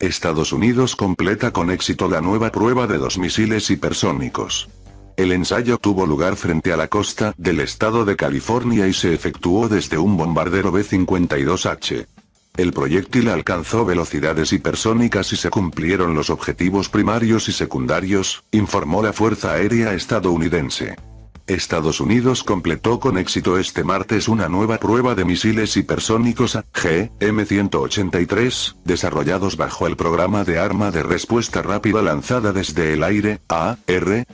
Estados Unidos completa con éxito la nueva prueba de dos misiles hipersónicos. El ensayo tuvo lugar frente a la costa del estado de California y se efectuó desde un bombardero B-52H. El proyectil alcanzó velocidades hipersónicas y se cumplieron los objetivos primarios y secundarios, informó la Fuerza Aérea estadounidense. Estados Unidos completó con éxito este martes una nueva prueba de misiles hipersónicos AGM-183, desarrollados bajo el programa de arma de respuesta rápida lanzada desde el aire, ARRW,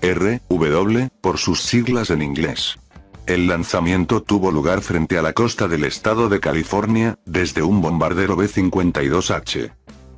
por sus siglas en inglés. El lanzamiento tuvo lugar frente a la costa del estado de California, desde un bombardero B-52H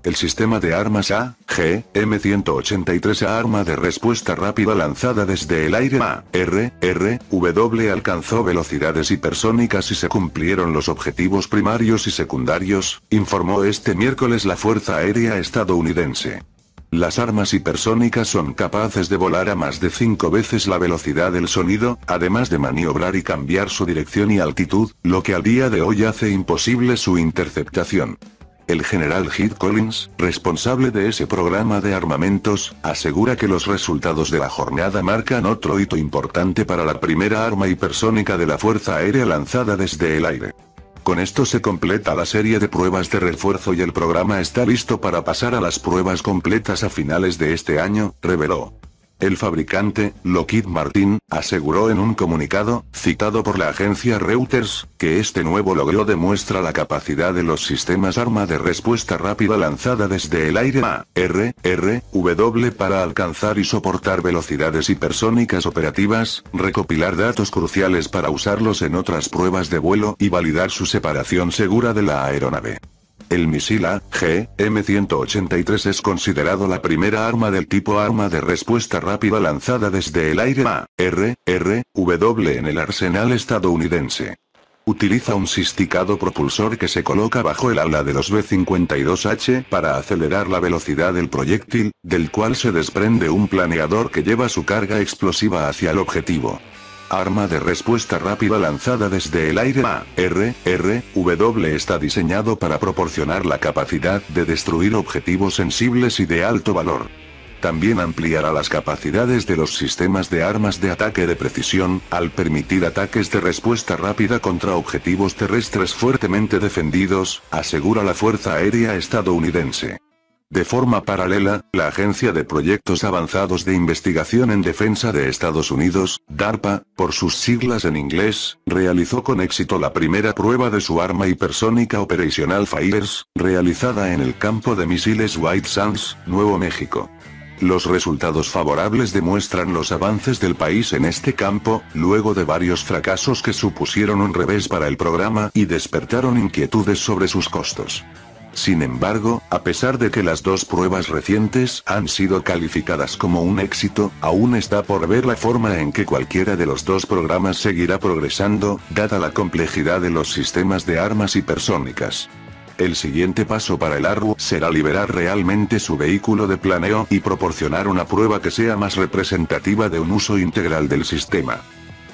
el sistema de armas A, G, M183A arma de respuesta rápida lanzada desde el aire A, R, R, W alcanzó velocidades hipersónicas y se cumplieron los objetivos primarios y secundarios, informó este miércoles la Fuerza Aérea Estadounidense. Las armas hipersónicas son capaces de volar a más de cinco veces la velocidad del sonido, además de maniobrar y cambiar su dirección y altitud, lo que al día de hoy hace imposible su interceptación. El general Heath Collins, responsable de ese programa de armamentos, asegura que los resultados de la jornada marcan otro hito importante para la primera arma hipersónica de la Fuerza Aérea lanzada desde el aire. Con esto se completa la serie de pruebas de refuerzo y el programa está listo para pasar a las pruebas completas a finales de este año, reveló. El fabricante, Lockheed Martin, aseguró en un comunicado, citado por la agencia Reuters, que este nuevo logro demuestra la capacidad de los sistemas arma de respuesta rápida lanzada desde el aire A, R, R, W para alcanzar y soportar velocidades hipersónicas operativas, recopilar datos cruciales para usarlos en otras pruebas de vuelo y validar su separación segura de la aeronave. El misil g M183 es considerado la primera arma del tipo arma de respuesta rápida lanzada desde el aire ARRW en el arsenal estadounidense. Utiliza un sisticado propulsor que se coloca bajo el ala de los B-52H para acelerar la velocidad del proyectil, del cual se desprende un planeador que lleva su carga explosiva hacia el objetivo. Arma de respuesta rápida lanzada desde el aire A, R, R, W está diseñado para proporcionar la capacidad de destruir objetivos sensibles y de alto valor. También ampliará las capacidades de los sistemas de armas de ataque de precisión, al permitir ataques de respuesta rápida contra objetivos terrestres fuertemente defendidos, asegura la Fuerza Aérea Estadounidense. De forma paralela, la Agencia de Proyectos Avanzados de Investigación en Defensa de Estados Unidos, DARPA, por sus siglas en inglés, realizó con éxito la primera prueba de su arma hipersónica operacional Fires, realizada en el campo de misiles White Sands, Nuevo México. Los resultados favorables demuestran los avances del país en este campo, luego de varios fracasos que supusieron un revés para el programa y despertaron inquietudes sobre sus costos. Sin embargo, a pesar de que las dos pruebas recientes han sido calificadas como un éxito, aún está por ver la forma en que cualquiera de los dos programas seguirá progresando, dada la complejidad de los sistemas de armas hipersónicas. El siguiente paso para el ARU será liberar realmente su vehículo de planeo y proporcionar una prueba que sea más representativa de un uso integral del sistema.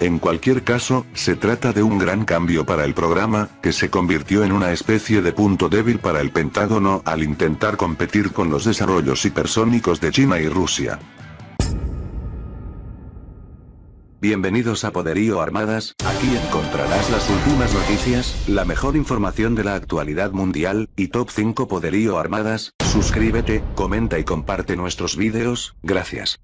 En cualquier caso, se trata de un gran cambio para el programa, que se convirtió en una especie de punto débil para el Pentágono al intentar competir con los desarrollos hipersónicos de China y Rusia. Bienvenidos a Poderío Armadas, aquí encontrarás las últimas noticias, la mejor información de la actualidad mundial, y top 5 Poderío Armadas, suscríbete, comenta y comparte nuestros vídeos, gracias.